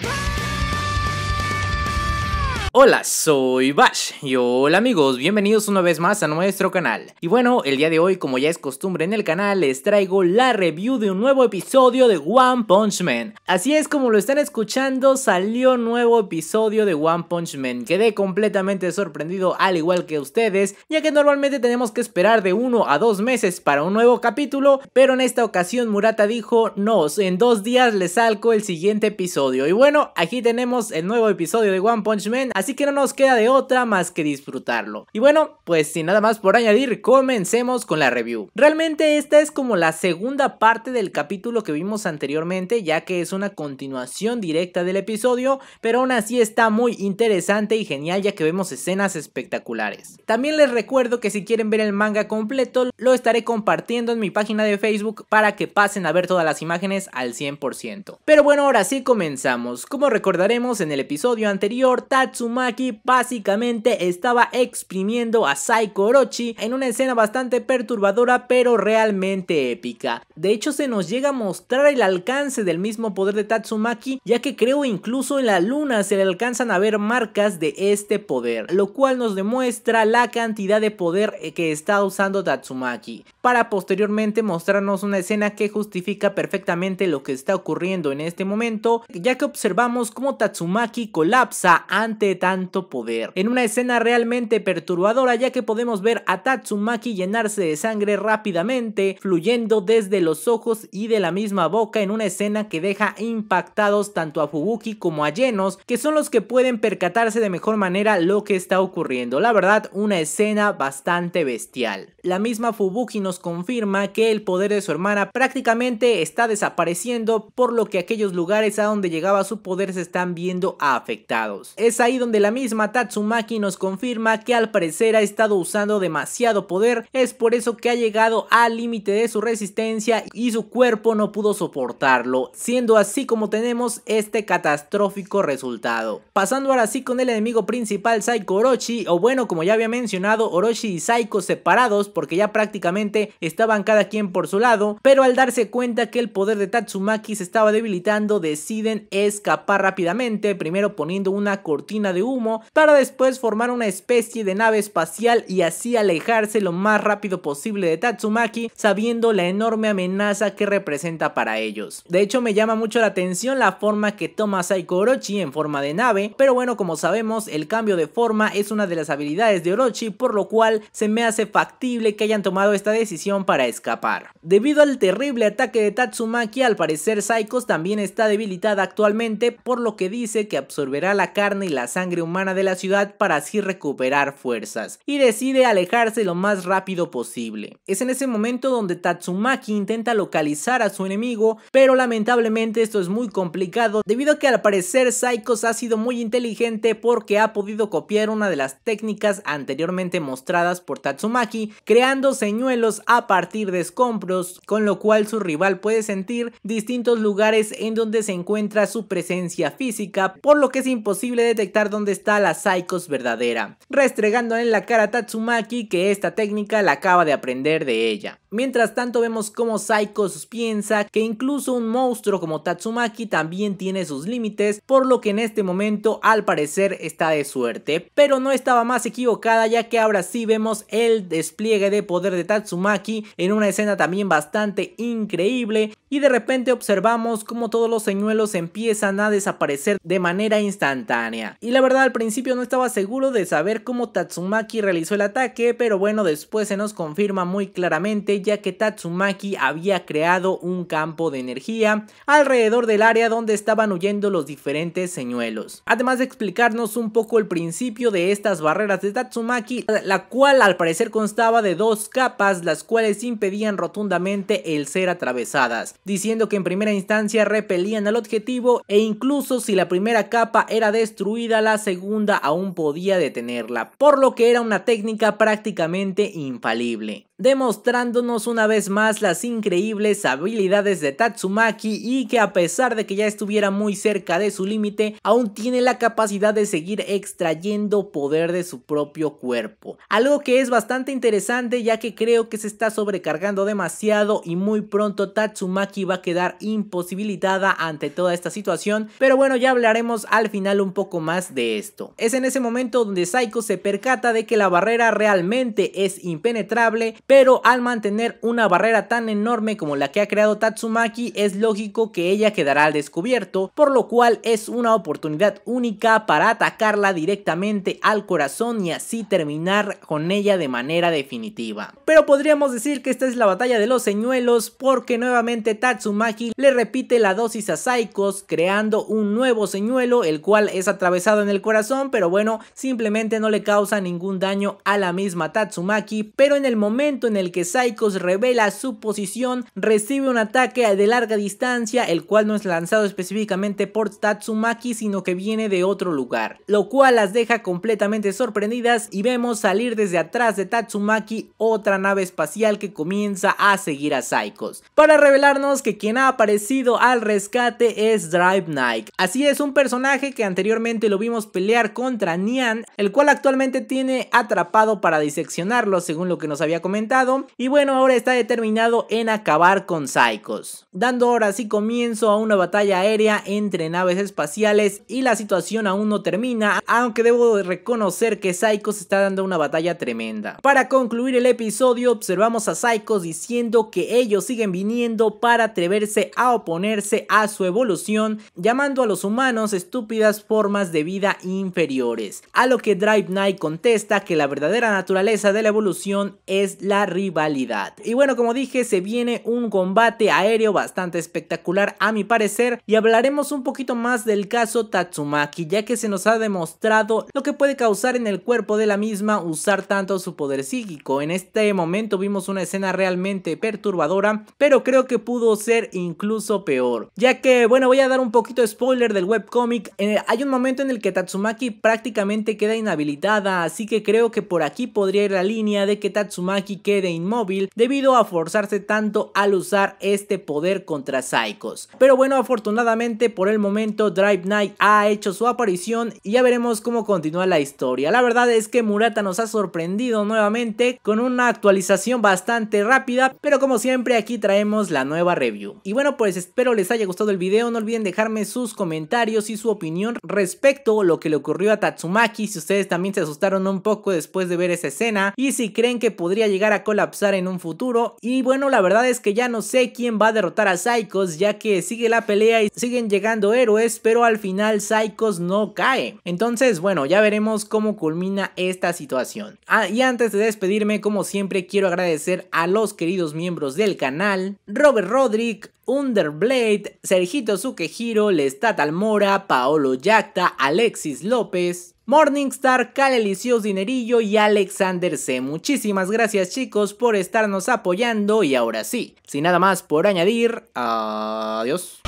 Stop Hola, soy Bash y hola amigos, bienvenidos una vez más a nuestro canal. Y bueno, el día de hoy, como ya es costumbre en el canal, les traigo la review de un nuevo episodio de One Punch Man. Así es como lo están escuchando, salió nuevo episodio de One Punch Man. Quedé completamente sorprendido al igual que ustedes, ya que normalmente tenemos que esperar de uno a dos meses para un nuevo capítulo, pero en esta ocasión Murata dijo, no, en dos días les salgo el siguiente episodio. Y bueno, aquí tenemos el nuevo episodio de One Punch Man así que no nos queda de otra más que disfrutarlo. Y bueno, pues sin nada más por añadir, comencemos con la review. Realmente esta es como la segunda parte del capítulo que vimos anteriormente, ya que es una continuación directa del episodio, pero aún así está muy interesante y genial ya que vemos escenas espectaculares. También les recuerdo que si quieren ver el manga completo, lo estaré compartiendo en mi página de Facebook para que pasen a ver todas las imágenes al 100%. Pero bueno, ahora sí comenzamos. Como recordaremos en el episodio anterior, Tatsum, Tatsumaki básicamente estaba exprimiendo a Saiko Orochi en una escena bastante perturbadora pero realmente épica. De hecho se nos llega a mostrar el alcance del mismo poder de Tatsumaki ya que creo incluso en la luna se le alcanzan a ver marcas de este poder, lo cual nos demuestra la cantidad de poder que está usando Tatsumaki, para posteriormente mostrarnos una escena que justifica perfectamente lo que está ocurriendo en este momento, ya que observamos cómo Tatsumaki colapsa ante tanto poder. En una escena realmente perturbadora ya que podemos ver a Tatsumaki llenarse de sangre rápidamente, fluyendo desde los ojos y de la misma boca en una escena que deja impactados tanto a Fubuki como a Llenos, que son los que pueden percatarse de mejor manera lo que está ocurriendo. La verdad, una escena bastante bestial. La misma Fubuki nos confirma que el poder de su hermana prácticamente está desapareciendo, por lo que aquellos lugares a donde llegaba su poder se están viendo afectados. Es ahí donde de la misma Tatsumaki nos confirma que al parecer ha estado usando demasiado poder, es por eso que ha llegado al límite de su resistencia y su cuerpo no pudo soportarlo, siendo así como tenemos este catastrófico resultado. Pasando ahora sí con el enemigo principal Saiko Orochi, o bueno como ya había mencionado Orochi y Saiko separados porque ya prácticamente estaban cada quien por su lado, pero al darse cuenta que el poder de Tatsumaki se estaba debilitando deciden escapar rápidamente, primero poniendo una cortina de humo para después formar una especie de nave espacial y así alejarse lo más rápido posible de Tatsumaki sabiendo la enorme amenaza que representa para ellos. De hecho me llama mucho la atención la forma que toma Saiko Orochi en forma de nave, pero bueno como sabemos el cambio de forma es una de las habilidades de Orochi por lo cual se me hace factible que hayan tomado esta decisión para escapar. Debido al terrible ataque de Tatsumaki al parecer Saikos también está debilitada actualmente por lo que dice que absorberá la carne y la sangre sangre humana de la ciudad para así recuperar fuerzas, y decide alejarse lo más rápido posible. Es en ese momento donde Tatsumaki intenta localizar a su enemigo, pero lamentablemente esto es muy complicado debido a que al parecer Psychos ha sido muy inteligente porque ha podido copiar una de las técnicas anteriormente mostradas por Tatsumaki, creando señuelos a partir de escombros, con lo cual su rival puede sentir distintos lugares en donde se encuentra su presencia física, por lo que es imposible detectar donde está la Psychos verdadera, restregando en la cara a Tatsumaki que esta técnica la acaba de aprender de ella. Mientras tanto vemos cómo Psychos piensa que incluso un monstruo como Tatsumaki también tiene sus límites, por lo que en este momento al parecer está de suerte. Pero no estaba más equivocada ya que ahora sí vemos el despliegue de poder de Tatsumaki en una escena también bastante increíble y de repente observamos cómo todos los señuelos empiezan a desaparecer de manera instantánea. Y la verdad al principio no estaba seguro de saber cómo Tatsumaki realizó el ataque, pero bueno después se nos confirma muy claramente ya que Tatsumaki había creado un campo de energía alrededor del área donde estaban huyendo los diferentes señuelos. Además de explicarnos un poco el principio de estas barreras de Tatsumaki, la cual al parecer constaba de dos capas las cuales impedían rotundamente el ser atravesadas, diciendo que en primera instancia repelían al objetivo e incluso si la primera capa era destruida la segunda aún podía detenerla, por lo que era una técnica prácticamente infalible demostrándonos una vez más las increíbles habilidades de Tatsumaki y que a pesar de que ya estuviera muy cerca de su límite, aún tiene la capacidad de seguir extrayendo poder de su propio cuerpo. Algo que es bastante interesante ya que creo que se está sobrecargando demasiado y muy pronto Tatsumaki va a quedar imposibilitada ante toda esta situación, pero bueno ya hablaremos al final un poco más de esto. Es en ese momento donde Saiko se percata de que la barrera realmente es impenetrable, pero al mantener una barrera tan enorme como la que ha creado Tatsumaki es lógico que ella quedará al descubierto, por lo cual es una oportunidad única para atacarla directamente al corazón y así terminar con ella de manera definitiva. Pero podríamos decir que esta es la batalla de los señuelos porque nuevamente Tatsumaki le repite la dosis a Saikos creando un nuevo señuelo el cual es atravesado en el corazón pero bueno simplemente no le causa ningún daño a la misma Tatsumaki pero en el momento en el que Psychos revela su posición, recibe un ataque de larga distancia, el cual no es lanzado específicamente por Tatsumaki, sino que viene de otro lugar, lo cual las deja completamente sorprendidas y vemos salir desde atrás de Tatsumaki otra nave espacial que comienza a seguir a Psychos, para revelarnos que quien ha aparecido al rescate es Drive Knight. Así es, un personaje que anteriormente lo vimos pelear contra Nian, el cual actualmente tiene atrapado para diseccionarlo, según lo que nos había comentado y bueno, ahora está determinado en acabar con Psychos. Dando ahora sí comienzo a una batalla aérea entre naves espaciales y la situación aún no termina, aunque debo reconocer que Psychos está dando una batalla tremenda. Para concluir el episodio, observamos a Psychos diciendo que ellos siguen viniendo para atreverse a oponerse a su evolución, llamando a los humanos estúpidas formas de vida inferiores. A lo que Drive Knight contesta que la verdadera naturaleza de la evolución es la la rivalidad. Y bueno, como dije, se viene un combate aéreo bastante espectacular a mi parecer y hablaremos un poquito más del caso Tatsumaki, ya que se nos ha demostrado lo que puede causar en el cuerpo de la misma usar tanto su poder psíquico. En este momento vimos una escena realmente perturbadora, pero creo que pudo ser incluso peor, ya que bueno, voy a dar un poquito spoiler del webcomic. Eh, hay un momento en el que Tatsumaki prácticamente queda inhabilitada, así que creo que por aquí podría ir la línea de que Tatsumaki quede inmóvil debido a forzarse tanto al usar este poder contra Psychos. Pero bueno, afortunadamente por el momento Drive Knight ha hecho su aparición y ya veremos cómo continúa la historia. La verdad es que Murata nos ha sorprendido nuevamente con una actualización bastante rápida, pero como siempre aquí traemos la nueva review. Y bueno, pues espero les haya gustado el video, no olviden dejarme sus comentarios y su opinión respecto a lo que le ocurrió a Tatsumaki, si ustedes también se asustaron un poco después de ver esa escena y si creen que podría llegar a colapsar en un futuro. Y bueno, la verdad es que ya no sé quién va a derrotar a Psychos, ya que sigue la pelea y siguen llegando héroes, pero al final Psychos no cae. Entonces, bueno, ya veremos cómo culmina esta situación. Ah, y antes de despedirme, como siempre, quiero agradecer a los queridos miembros del canal, Robert Rodrick, Underblade, Sergito Sukehiro, Lestat Almora, Paolo Yacta, Alexis López, Morningstar, Calelicios Dinerillo y Alexander C. Muchísimas gracias chicos por estarnos apoyando y ahora sí, sin nada más por añadir, adiós.